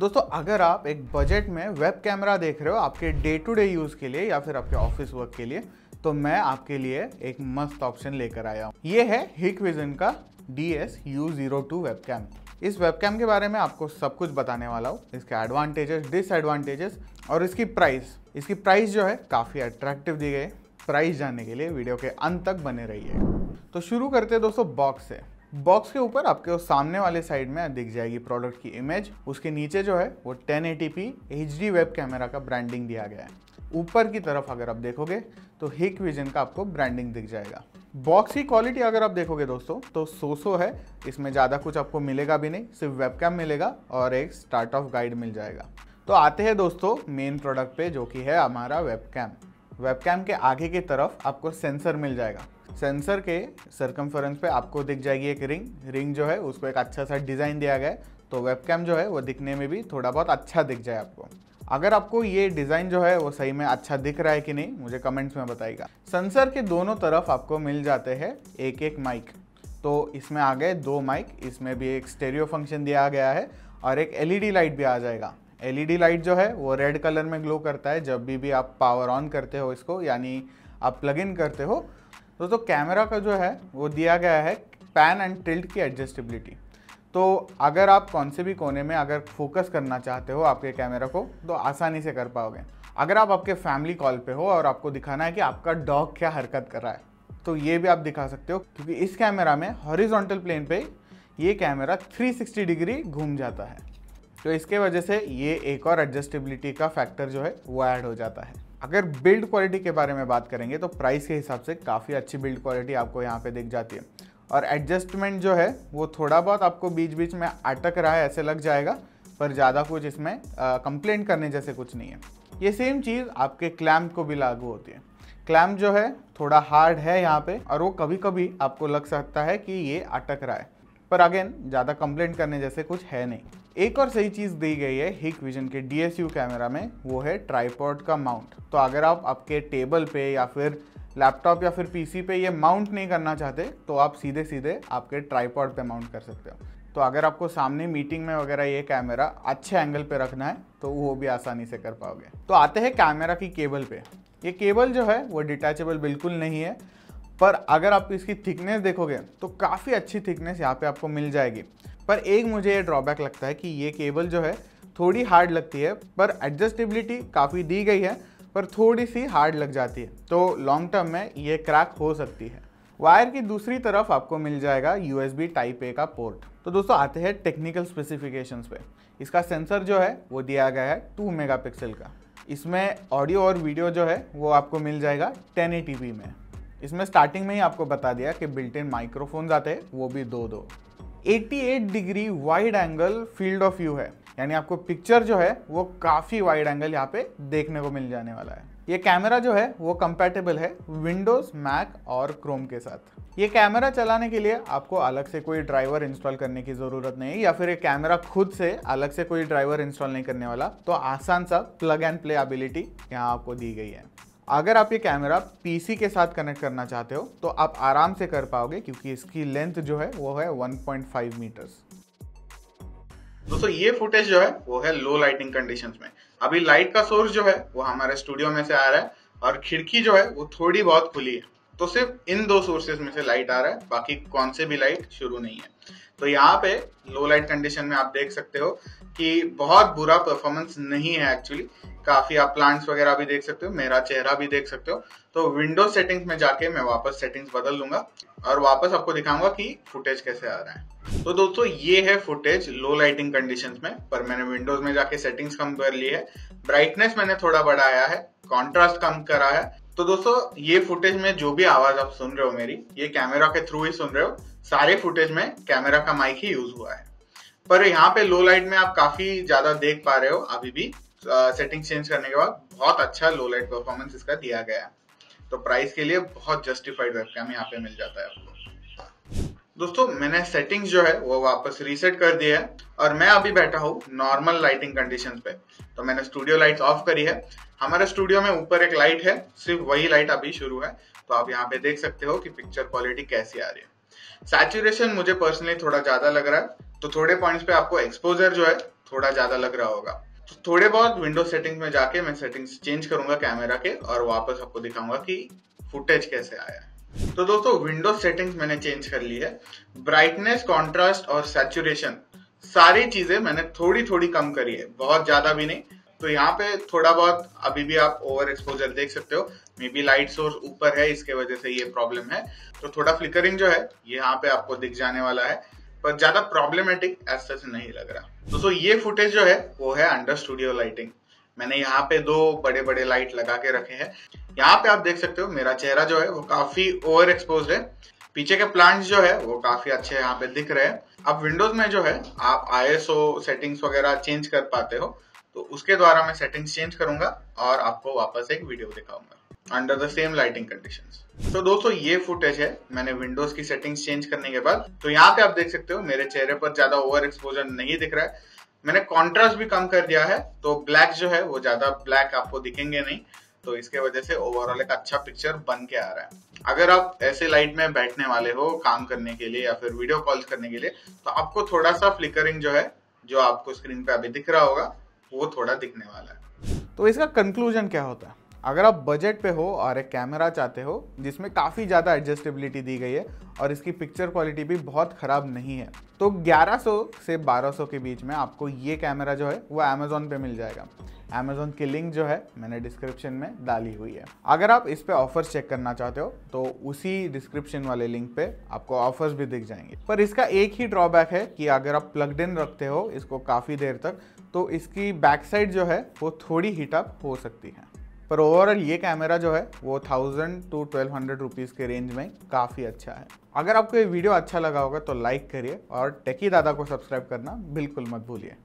दोस्तों अगर आप एक बजट में वेब कैमरा देख रहे हो आपके डे टू डे यूज़ के लिए या फिर आपके ऑफिस वर्क के लिए तो मैं आपके लिए एक मस्त ऑप्शन लेकर आया हूँ ये है हिक विजन का D S U zero two webcam इस वेबकैम के बारे में आपको सब कुछ बताने वाला हूँ इसके एडवांटेजेस डिसएडवांटेजेस और इसकी प्राइस इसकी प्राइस जो है काफ़ी अट्रैक्टिव दी गई प्राइस जानने के लिए वीडियो के अंत तक बने रहिएगा तो शुरू करते हैं दोस्तों बॉक्स से बॉक्स के ऊपर आपके सामने वाले साइड में दिख जाएगी प्रोडक्ट की इमेज उसके नीचे जो है वो 1080p HD वेब कैमरा का ब्रांडिंग दिया गया है ऊपर की तरफ अगर आप देखोगे तो हिक विजन का आपको ब्रांडिंग दिख जाएगा बॉक्स की क्वालिटी अगर आप देखोगे दोस्तों तो सोसो है इसमें ज़्यादा कुछ आपको मिलेगा भी नहीं सिर्फ वेब मिलेगा और एक स्टार्ट ऑफ गाइड मिल जाएगा तो आते हैं दोस्तों मेन प्रोडक्ट पे जो कि है हमारा वेब वेबकैम के आगे की तरफ आपको सेंसर मिल जाएगा सेंसर के सरकमफरेंस पे आपको दिख जाएगी एक रिंग रिंग जो है उसको एक अच्छा सा डिज़ाइन दिया गया है तो वेबकैम जो है वो दिखने में भी थोड़ा बहुत अच्छा दिख जाए आपको अगर आपको ये डिज़ाइन जो है वो सही में अच्छा दिख रहा है कि नहीं मुझे कमेंट्स में बताएगा सेंसर के दोनों तरफ आपको मिल जाते हैं एक एक माइक तो इसमें आ गए दो माइक इसमें भी एक स्टेरियो फंक्शन दिया गया है और एक एलईडी लाइट भी आ जाएगा एलईडी लाइट जो है वो रेड कलर में ग्लो करता है जब भी भी आप पावर ऑन करते हो इसको यानी आप प्लग इन करते हो तो, तो कैमरा का जो है वो दिया गया है पैन एंड टिल्ट की एडजस्टेबिलिटी तो अगर आप कौन से भी कोने में अगर फोकस करना चाहते हो आपके कैमरा को तो आसानी से कर पाओगे अगर आप आपके फैमिली कॉल पे हो और आपको दिखाना है कि आपका डॉग क्या हरकत कर रहा है तो ये भी आप दिखा सकते हो क्योंकि इस कैमरा में हॉरिजॉन्टल प्लेन पे ये कैमरा 360 डिग्री घूम जाता है तो इसके वजह से ये एक और एडजस्टेबिलिटी का फैक्टर जो है वो ऐड हो जाता है अगर बिल्ड क्वालिटी के बारे में बात करेंगे तो प्राइस के हिसाब से काफ़ी अच्छी बिल्ड क्वालिटी आपको यहाँ पे दिख जाती है और एडजस्टमेंट जो है वो थोड़ा बहुत आपको बीच बीच में अटक रहा है ऐसे लग जाएगा पर ज़्यादा कुछ इसमें कंप्लेंट करने जैसे कुछ नहीं है ये सेम चीज़ आपके क्लैम्प को भी लागू होती है क्लैम्प जो है थोड़ा हार्ड है यहाँ पर और वो कभी कभी आपको लग सकता है कि ये अटक रहा है पर अगेन ज़्यादा कंप्लेंट करने जैसे कुछ है नहीं एक और सही चीज़ दी गई है हिक विजन के डीएसयू कैमरा में वो है ट्राईपॉड का माउंट तो अगर आप आपके टेबल पे या फिर लैपटॉप या फिर पीसी पे ये माउंट नहीं करना चाहते तो आप सीधे सीधे आपके ट्राईपॉड पे माउंट कर सकते हो तो अगर आपको सामने मीटिंग में वगैरह ये कैमरा अच्छे एंगल पे रखना है तो वो भी आसानी से कर पाओगे तो आते हैं कैमरा की केबल पे ये केबल जो है वो डिटैचेबल बिल्कुल नहीं है पर अगर आप इसकी थिकनेस देखोगे तो काफ़ी अच्छी थिकनेस यहाँ पे आपको मिल जाएगी पर एक मुझे ये ड्रॉबैक लगता है कि ये केबल जो है थोड़ी हार्ड लगती है पर एडजस्टेबिलिटी काफ़ी दी गई है पर थोड़ी सी हार्ड लग जाती है तो लॉन्ग टर्म में ये क्रैक हो सकती है वायर की दूसरी तरफ आपको मिल जाएगा U S B type A का पोर्ट तो दोस्तों आते हैं टेक्निकल स्पेसिफिकेशंस पे इसका सेंसर जो है वो दिया गया है 2 मेगापिक्सल का इसमें ऑडियो और वीडियो जो है वो आपको मिल जाएगा 1080p में इसमें स्टार्टिंग में ही आपको बता दिया कि बिल्ट इन माइक्रोफोन आते हैं वो भी दो दो 88 degree wide angle field of view है यानी आपको पिक्चर जो है वो काफ़ी वाइड एंगल यहाँ पे देखने को मिल जाने वाला है ये कैमरा जो है वो कंपेटेबल है विंडोज़ मैक और क्रोम के साथ ये कैमरा चलाने के लिए आपको अलग से कोई ड्राइवर इंस्टॉल करने की ज़रूरत नहीं या फिर ये कैमरा खुद से अलग से कोई ड्राइवर इंस्टॉल नहीं करने वाला तो आसान सा प्लग एंड प्ले एबिलिटी यहाँ आपको दी गई है अगर आप ये कैमरा पीसी के साथ कनेक्ट करना चाहते हो तो आप आराम से कर पाओगे क्योंकि इसकी लेंथ जो है वो है 1.5 मीटर्स दोस्तों ये फुटेज जो है वो है लो लाइटिंग कंडीशंस में अभी लाइट का सोर्स जो है वो हमारे स्टूडियो में से आ रहा है और खिड़की जो है वो थोड़ी बहुत खुली है तो सिर्फ इन दो सोर्सेज में से लाइट आ रहा है बाकी कौन से भी लाइट शुरू नहीं है तो यहाँ पे लो लाइट कंडीशन में आप देख सकते हो कि बहुत बुरा परफॉर्मेंस नहीं है एक्चुअली काफी आप प्लांट्स वगैरह भी देख सकते हो मेरा चेहरा भी देख सकते हो तो विंडो सेटिंग्स में जाके मैं वापस सेटिंग्स बदल लूंगा और वापस आपको दिखाऊंगा कि फुटेज कैसे आ रहा है तो दोस्तों ये है फुटेज लो लाइटिंग कंडीशंस में पर मैंने विंडोज में जाके सेटिंग्स कम कर ली है ब्राइटनेस मैंने थोड़ा बढ़ाया है कॉन्ट्रास्ट कम करा है तो दोस्तों ये फुटेज में जो भी आवाज आप सुन रहे हो मेरी ये कैमरा के थ्रू ही सुन रहे हो सारे फुटेज में कैमरा का माइक ही यूज हुआ है पर यहाँ पे लो लाइट में आप काफी ज्यादा देख पा रहे हो अभी भी सेटिंग चेंज करने के बाद बहुत अच्छा लो लाइट परफॉर्मेंस इसका दिया गया है तो प्राइस के लिए बहुत जस्टिफाइड वेबकैम यहाँ पे मिल जाता है आपको दोस्तों मैंने सेटिंग्स जो है वो वापस रीसेट कर दिया है और मैं अभी बैठा हूँ नॉर्मल लाइटिंग कंडीशन पे तो मैंने स्टूडियो लाइट्स ऑफ करी है हमारे स्टूडियो में ऊपर एक लाइट है सिर्फ वही लाइट अभी शुरू है तो आप यहाँ पे देख सकते हो कि पिक्चर क्वालिटी कैसी आ रही है सैचुरेशन मुझे पर्सनली थोड़ा ज्यादा लग रहा है तो थोड़े पॉइंट्स पे आपको एक्सपोजर जो है थोड़ा ज्यादा लग रहा होगा तो थोड़े बहुत विंडो सेटिंग्स में जाके मैं सेटिंग्स चेंज करूंगा कैमरा के और वापस आपको दिखाऊंगा कि फुटेज कैसे आया तो दोस्तों विंडो सेटिंग्स मैंने चेंज कर ली है ब्राइटनेस कॉन्ट्रास्ट और सैचुरेशन सारी चीजें मैंने थोड़ी थोड़ी कम करी है बहुत ज्यादा भी नहीं तो यहाँ पे थोड़ा बहुत अभी भी आप ओवर एक्सपोजर देख सकते हो मे बी लाइट सोर्स ऊपर है इसके वजह से ये प्रॉब्लम है तो थोड़ा फ्लिकरिंग जो है यहाँ पे आपको दिख जाने वाला है पर ज्यादा प्रॉब्लमेटिक ऐसा नहीं लग रहा दोस्तों ये फुटेज जो है वो है अंडर स्टूडियो लाइटिंग मैंने यहाँ पे दो बड़े बड़े लाइट लगा के रखे हैं यहाँ पे आप देख सकते हो मेरा चेहरा जो है वो काफी ओवर एक्सपोज है पीछे के प्लांट्स जो है वो काफी अच्छे यहाँ पे दिख रहे हैं अब विंडोज में जो है आप आईएसओ सेटिंग्स वगैरह चेंज कर पाते हो तो उसके द्वारा मैं सेटिंग्स चेंज करूंगा और आपको वापस एक वीडियो दिखाऊंगा under the same lighting conditions तो दोस्तों ये फुटेज है मैंने विंडोज की सेटिंग्स चेंज करने के बाद तो यहाँ पे आप देख सकते हो मेरे चेहरे पर ज्यादा ओवर एक्सपोजर नहीं दिख रहा है मैंने कॉन्ट्रास्ट भी कम कर दिया है तो ब्लैक जो है वो ज्यादा ब्लैक आपको दिखेंगे नहीं तो इसके वजह से ओवरऑल एक अच्छा पिक्चर बन के आ रहा है अगर आप ऐसे लाइट में बैठने वाले हो काम करने के लिए या फिर वीडियो कॉल करने के लिए तो आपको थोड़ा सा फ्लिकरिंग जो है जो आपको स्क्रीन पे अभी दिख रहा होगा वो थोड़ा दिखने वाला है तो इसका कंक्लूजन क्या होता है अगर आप बजट पे हो और एक कैमरा चाहते हो जिसमें काफ़ी ज़्यादा एडजस्टेबिलिटी दी गई है और इसकी पिक्चर क्वालिटी भी बहुत ख़राब नहीं है तो 1100 से 1200 के बीच में आपको ये कैमरा जो है वो अमेज़ोन पे मिल जाएगा अमेज़ोन की लिंक जो है मैंने डिस्क्रिप्शन में डाली हुई है अगर आप इस पर ऑफर्स चेक करना चाहते हो तो उसी डिस्क्रिप्शन वाले लिंक पे आपको ऑफर्स भी दिख जाएंगे पर इसका एक ही ड्रॉबैक है कि अगर आप प्लगड इन रखते हो इसको काफ़ी देर तक तो इसकी बैक साइड जो है वो थोड़ी हीटअप हो सकती है पर ओवरऑल ये कैमरा जो है वो thousand to twelve hundred rupees के रेंज में काफ़ी अच्छा है अगर आपको ये वीडियो अच्छा लगा होगा तो लाइक करिए और टेकी दादा को सब्सक्राइब करना बिल्कुल मत भूलिए